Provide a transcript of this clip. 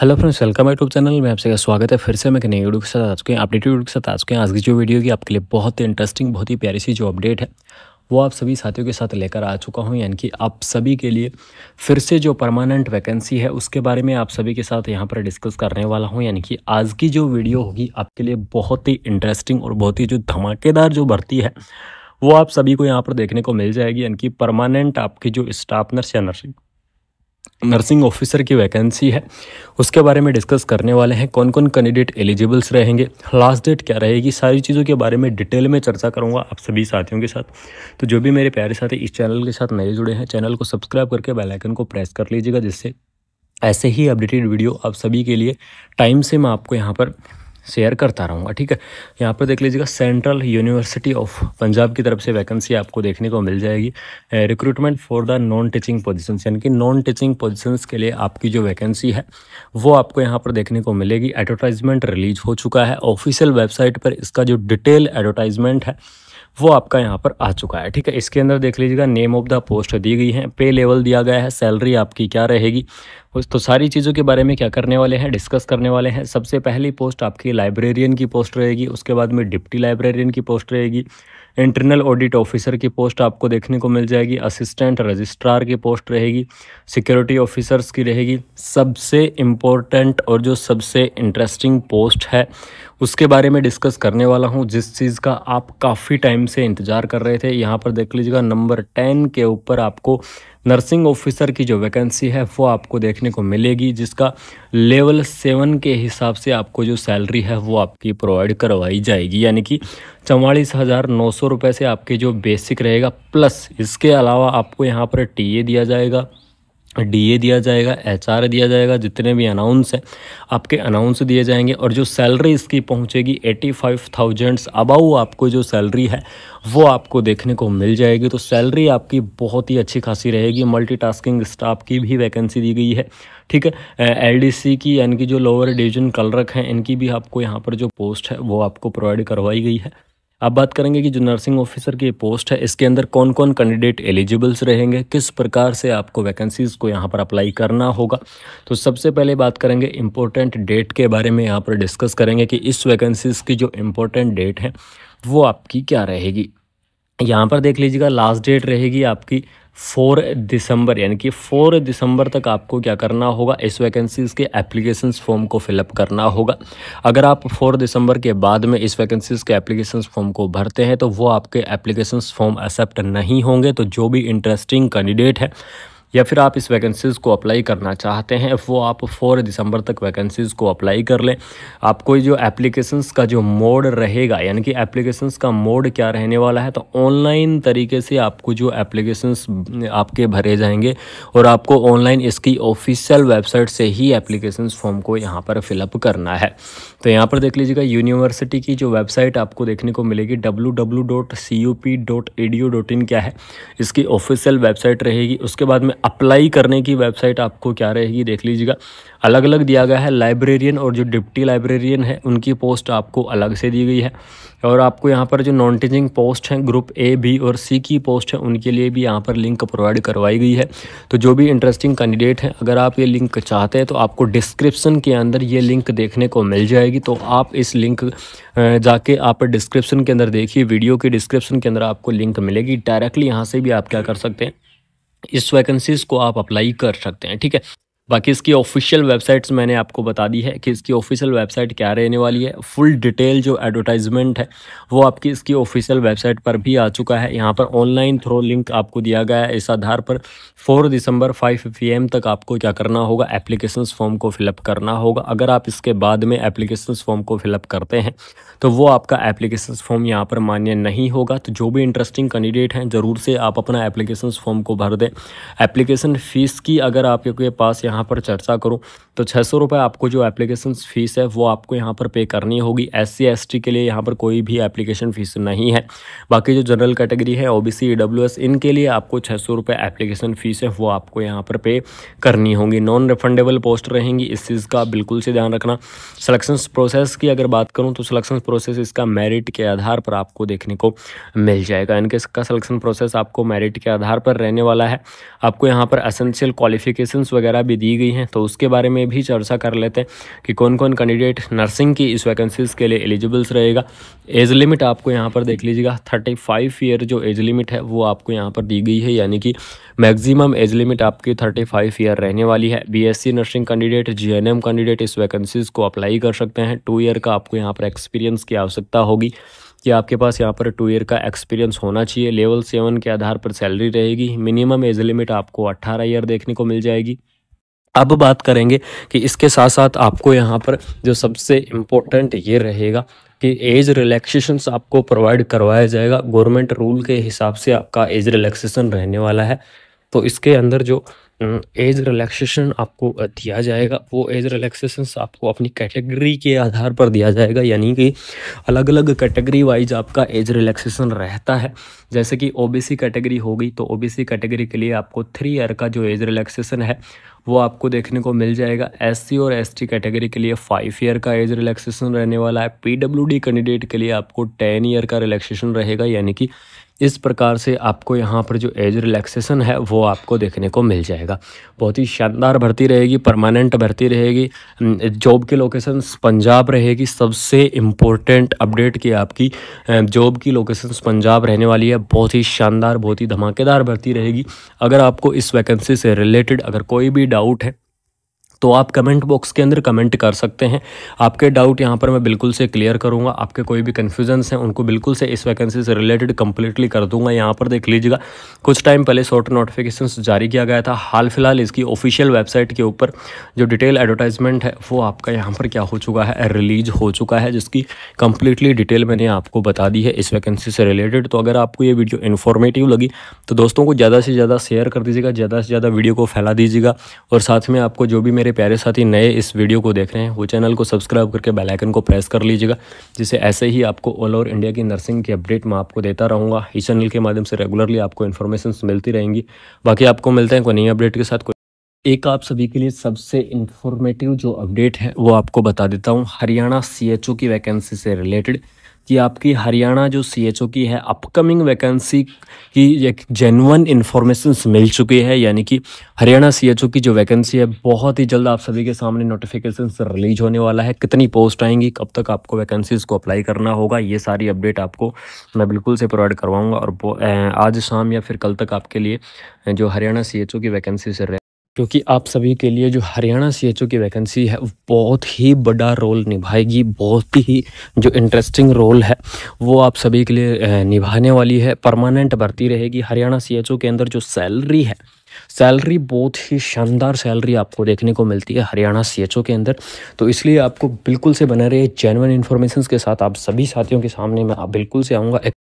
hello friends welcome back to channel मैं आपसे का स्वागत है फिर से मैं नई वीडियो के साथ आ चुके हैं अपडेट वीडियो के साथ आ चुके हैं आज की जो वीडियो की आपके लिए बहुत ही इंटरेस्टिंग बहुत ही प्यारी सी जो अपडेट है वो आप सभी साथियों के साथ लेकर आ चुका हूँ यानी कि आप सभी के लिए फिर से जो परमानेंट वैकेंसी है उसके बारे में आप सभी के साथ यहाँ पर डिस्कस करने वाला हूँ यानी कि आज की जो वीडियो होगी आपके लिए बहुत ही इंटरेस्टिंग और बहुत ही जो धमाकेदार जो भर्ती है वो आप सभी को यहाँ पर देखने को मिल जाएगी यानी कि परमानेंट आपकी जो स्टाफ नर्स या नर्सिंग नर्सिंग ऑफिसर की वैकेंसी है उसके बारे में डिस्कस करने वाले हैं कौन कौन कैंडिडेट एलिजिबल्स रहेंगे लास्ट डेट क्या रहेगी सारी चीज़ों के बारे में डिटेल में चर्चा करूंगा आप सभी साथियों के साथ तो जो भी मेरे प्यारे साथी इस चैनल के साथ नए जुड़े हैं चैनल को सब्सक्राइब करके बेलाइकन को प्रेस कर लीजिएगा जिससे ऐसे ही अपडेटेड वीडियो आप सभी के लिए टाइम से मैं आपको यहाँ पर शेयर करता रहूँगा ठीक है यहाँ पर देख लीजिएगा सेंट्रल यूनिवर्सिटी ऑफ पंजाब की तरफ से वैकेंसी आपको देखने को मिल जाएगी recruitment for the non teaching position यानी कि नॉन टीचिंग पोजिशंस के लिए आपकी जो वैकेंसी है वो आपको यहाँ पर देखने को मिलेगी एडवर्टाइजमेंट रिलीज हो चुका है ऑफिशियल वेबसाइट पर इसका जो डिटेल एडवर्टाइजमेंट है वो आपका यहाँ पर आ चुका है ठीक है इसके अंदर देख लीजिएगा नेम ऑफ द पोस्ट दी गई है पे लेवल दिया गया है सैलरी आपकी क्या रहेगी उस तो सारी चीज़ों के बारे में क्या करने वाले हैं डिस्कस करने वाले हैं सबसे पहली पोस्ट आपकी लाइब्रेरियन की पोस्ट रहेगी उसके बाद में डिप्टी लाइब्रेरियन की पोस्ट रहेगी इंटरनल ऑडिट ऑफिसर की पोस्ट आपको देखने को मिल जाएगी असिस्टेंट रजिस्ट्रार की पोस्ट रहेगी सिक्योरिटी ऑफिसर्स की रहेगी सबसे इम्पोर्टेंट और जो सबसे इंटरेस्टिंग पोस्ट है उसके बारे में डिस्कस करने वाला हूँ जिस चीज़ का आप काफ़ी टाइम से इंतज़ार कर रहे थे यहाँ पर देख लीजिएगा नंबर टेन के ऊपर आपको नर्सिंग ऑफिसर की जो वैकेंसी है वो आपको देखने को मिलेगी जिसका लेवल सेवन के हिसाब से आपको जो सैलरी है वो आपकी प्रोवाइड करवाई जाएगी यानी कि चवालीस हज़ार नौ सौ रुपये से आपके जो बेसिक रहेगा प्लस इसके अलावा आपको यहाँ पर टीए दिया जाएगा डीए दिया जाएगा एचआर दिया जाएगा जितने भी अनाउंस हैं आपके अनाउंस दिए जाएंगे और जो सैलरी इसकी पहुंचेगी एटी फाइव थाउजेंड्स अबाउ आपको जो सैलरी है वो आपको देखने को मिल जाएगी तो सैलरी आपकी बहुत ही अच्छी खासी रहेगी मल्टीटास्किंग स्टाफ की भी वैकेंसी दी गई है ठीक है एलडीसी की यानी कि जो लोअर डिवीजन कलरक हैं इनकी भी आपको यहाँ पर जो पोस्ट है वो आपको प्रोवाइड करवाई गई है अब बात करेंगे कि जो नर्सिंग ऑफिसर की पोस्ट है इसके अंदर कौन कौन कैंडिडेट एलिजिबल्स रहेंगे किस प्रकार से आपको वैकेंसीज़ को यहाँ पर अप्लाई करना होगा तो सबसे पहले बात करेंगे इम्पोर्टेंट डेट के बारे में यहाँ पर डिस्कस करेंगे कि इस वैकेंसीज़ की जो इम्पोर्टेंट डेट है वो आपकी क्या रहेगी यहाँ पर देख लीजिएगा लास्ट डेट रहेगी आपकी फोर दिसंबर यानी कि फोर दिसंबर तक आपको क्या करना होगा इस वैकेंसीज़ के एप्लीकेशन फॉर्म को फिलअप करना होगा अगर आप फोर दिसंबर के बाद में इस वैकेंसीज़ के एप्लीकेशन फॉर्म को भरते हैं तो वो आपके एप्लीकेशन फॉर्म एक्सेप्ट नहीं होंगे तो जो भी इंटरेस्टिंग कैंडिडेट है या फिर आप इस वैकेंसीज़ को अप्लाई करना चाहते हैं वो आप फोर दिसंबर तक वैकेंसीज़ को अप्लाई कर लें आपको जो एप्लीकेशंस का जो मोड रहेगा यानी कि एप्लीकेशंस का मोड क्या रहने वाला है तो ऑनलाइन तरीके से आपको जो एप्लीकेशंस आपके भरे जाएंगे और आपको ऑनलाइन इसकी ऑफिशियल वेबसाइट से ही एप्लीकेशंस फॉर्म को यहाँ पर फिलअप करना है तो यहाँ पर देख लीजिएगा यूनिवर्सिटी की जो वेबसाइट आपको देखने को मिलेगी डब्ल्यू क्या है इसकी ऑफिशियल वेबसाइट रहेगी उसके बाद में अप्लाई करने की वेबसाइट आपको क्या रहेगी देख लीजिएगा अलग अलग दिया गया है लाइब्रेरियन और जो डिप्टी लाइब्रेरियन है उनकी पोस्ट आपको अलग से दी गई है और आपको यहाँ पर जो नॉन टीचिंग पोस्ट हैं ग्रुप ए बी और सी की पोस्ट है उनके लिए भी यहाँ पर लिंक प्रोवाइड करवाई गई है तो जो भी इंटरेस्टिंग कैंडिडेट हैं अगर आप ये लिंक चाहते हैं तो आपको डिस्क्रिप्सन के अंदर ये लिंक देखने को मिल जाएगी तो आप इस लिंक जाके आप डिस्क्रिप्शन के अंदर देखिए वीडियो के डिस्क्रिप्शन के अंदर आपको लिंक मिलेगी डायरेक्टली यहाँ से भी आप क्या कर सकते हैं इस वैकेंसीज को आप अप्लाई कर सकते हैं ठीक है बाकी इसकी ऑफिशियल वेबसाइट्स मैंने आपको बता दी है कि इसकी ऑफिशियल वेबसाइट क्या रहने वाली है फुल डिटेल जो एडवर्टाइजमेंट है वो आपकी इसकी ऑफिशियल वेबसाइट पर भी आ चुका है यहाँ पर ऑनलाइन थ्रो लिंक आपको दिया गया है इस आधार पर फोर दिसंबर फाइव पी तक आपको क्या करना होगा एप्लीकेशन फॉर्म को फिलअप करना होगा अगर आप इसके बाद में एप्लीकेशन फॉर्म को फिलअप करते हैं तो वो आपका एप्लीकेशन फॉर्म यहाँ पर मान्य नहीं होगा तो जो भी इंटरेस्टिंग कैंडिडेट हैं ज़रूर से आप अपना एप्लीकेशन फॉर्म को भर दें एप्लीकेशन फ़ीस की अगर आपके पास यहाँ यहाँ पर चर्चा करूँ तो छः सौ रुपये आपको जो एप्लीकेशन फ़ीस है वो आपको यहाँ पर पे करनी होगी एस सी के लिए यहाँ पर कोई भी एप्लीकेशन फ़ीस नहीं है बाकी जो जनरल कैटेगरी है ओ बी सी इनके लिए आपको छः सौ रुपये एप्लीकेशन फ़ीस है वो आपको यहाँ पर पे करनी होगी नॉन रिफंडेबल पोस्ट रहेंगी इस चीज़ का बिल्कुल से ध्यान रखना सिलेक्शन प्रोसेस की अगर बात करूँ तो सिलेक्शन प्रोसेस इसका मेरिट के आधार पर आपको देखने को मिल जाएगा इनके इसका सिलेक्शन प्रोसेस आपको मेरिट के आधार पर रहने वाला है आपको यहाँ पर असेंशियल क्वालिफिकेशन वगैरह भी दी गई हैं तो उसके बारे में भी चर्चा कर लेते हैं कि कौन कौन कैंडिडेट नर्सिंग की इस वैकेंसीज़ के लिए एलिजिबल्स रहेगा एज लिमिट आपको यहाँ पर देख लीजिएगा थर्टी फाइव ईयर जो एज लिमिट है वो आपको यहाँ पर दी गई है यानी कि मैक्सिमम एज लिमिट आपकी थर्टी फाइव ईयर रहने वाली है BSc nursing candidate GNM candidate इस वैकेंसीज़ को अप्लाई कर सकते हैं टू ईयर का आपको यहाँ पर एक्सपीरियंस की आवश्यकता होगी कि आपके पास यहाँ पर टू ईयर का एक्सपीरियंस होना चाहिए लेवल सेवन के आधार पर सैलरी रहेगी मिनिमम एज लिमिट आपको अट्ठारह ईयर देखने को मिल जाएगी अब बात करेंगे कि इसके साथ साथ आपको यहाँ पर जो सबसे इम्पोर्टेंट ये रहेगा कि एज रिलैक्सेशन आपको प्रोवाइड करवाया जाएगा गवर्नमेंट रूल के हिसाब से आपका एज रिलैक्सेशन रहने वाला है तो इसके अंदर जो एज रिलैक्सेशन आपको दिया जाएगा वो एज रिलैक्सेशन आपको अपनी कैटेगरी के आधार पर दिया जाएगा यानी कि अलग अलग कैटेगरी वाइज आपका एज रिलैक्सेशन रहता है जैसे कि ओबीसी कैटेगरी हो गई तो ओबीसी कैटेगरी के लिए आपको थ्री ईयर का जो एज रिलैक्सेशन है वो आपको देखने को मिल जाएगा एस और एस कैटेगरी के लिए फाइव ईयर का एज रिलैक्सेशन रहने वाला है पी कैंडिडेट के लिए आपको टेन ईयर का रिलैक्सेशन रहेगा यानी कि इस प्रकार से आपको यहाँ पर जो एज रिलैक्सेशन है वो आपको देखने को मिल जाएगा बहुत ही शानदार भर्ती रहेगी परमानेंट भर्ती रहेगी जॉब की लोकेशंस पंजाब रहेगी सबसे इम्पोर्टेंट अपडेट की आपकी जॉब की लोकेशन पंजाब रहने वाली है बहुत ही शानदार बहुत ही धमाकेदार भर्ती रहेगी अगर आपको इस वैकेंसी से रिलेटेड अगर कोई भी डाउट है तो आप कमेंट बॉक्स के अंदर कमेंट कर सकते हैं आपके डाउट यहाँ पर मैं बिल्कुल से क्लियर करूँगा आपके कोई भी कन्फ्यूजन्स हैं उनको बिल्कुल से इस वैकेंसी से रिलेटेड कम्प्लीटली कर दूंगा यहाँ पर देख लीजिएगा कुछ टाइम पहले शॉर्ट नोटिफिकेशन जारी किया गया था हाल फिलहाल इसकी ऑफिशियल वेबसाइट के ऊपर जो डिटेल एडवर्टाइजमेंट है वो आपका यहाँ पर क्या हो चुका है रिलीज हो चुका है जिसकी कम्प्लीटली डिटेल मैंने आपको बता दी है इस वैकेंसी से रिलेटेड तो अगर आपको ये वीडियो इन्फॉर्मेटिव लगी तो दोस्तों को ज़्यादा से ज़्यादा शेयर कर दीजिएगा ज़्यादा से ज़्यादा वीडियो को फैला दीजिएगा और साथ में आपको जो भी मेरे मेरे प्यारे साथी नए इस वीडियो को देख रहे हैं वो चैनल को सब्सक्राइब करके बेल आइकन को प्रेस कर लीजिएगा जिससे ऐसे ही आपको ऑल ओवर इंडिया की नर्सिंग की अपडेट मैं आपको देता रहूँगा इस चैनल के माध्यम से रेगुलरली आपको इन्फॉर्मेशन मिलती रहेंगी बाकी आपको मिलते हैं कोई नई अपडेट के साथ एक आप सभी के लिए सबसे इन्फॉर्मेटिव जो अपडेट है वो आपको बता देता हूँ हरियाणा सी की वैकेंसी से रिलेटेड कि आपकी हरियाणा जो सी एच ओ की है अपकमिंग वैकेंसी की एक जेनवन इन्फॉर्मेशन मिल चुकी है यानी कि हरियाणा सी एच ओ की जो वैकेंसी है बहुत ही जल्द आप सभी के सामने नोटिफिकेशन रिलीज होने वाला है कितनी पोस्ट आएंगी कब तक आपको वैकेंसीज को अप्लाई करना होगा ये सारी अपडेट आपको मैं बिल्कुल से प्रोवाइड करवाऊँगा और आज शाम या फिर कल तक आपके लिए जो हरियाणा सी एच ओ की वैकेंसी से क्योंकि आप सभी के लिए जो हरियाणा सी की वैकेंसी है बहुत ही बड़ा रोल निभाएगी बहुत ही जो इंटरेस्टिंग रोल है वो आप सभी के लिए निभाने वाली है परमानेंट भर्ती रहेगी हरियाणा सी के अंदर जो सैलरी है सैलरी बहुत ही शानदार सैलरी आपको देखने को मिलती है हरियाणा सी के अंदर तो इसलिए आपको बिल्कुल से बने रहे जेनवन इन्फॉर्मेशन के साथ आप सभी साथियों के सामने मैं बिल्कुल से आऊँगा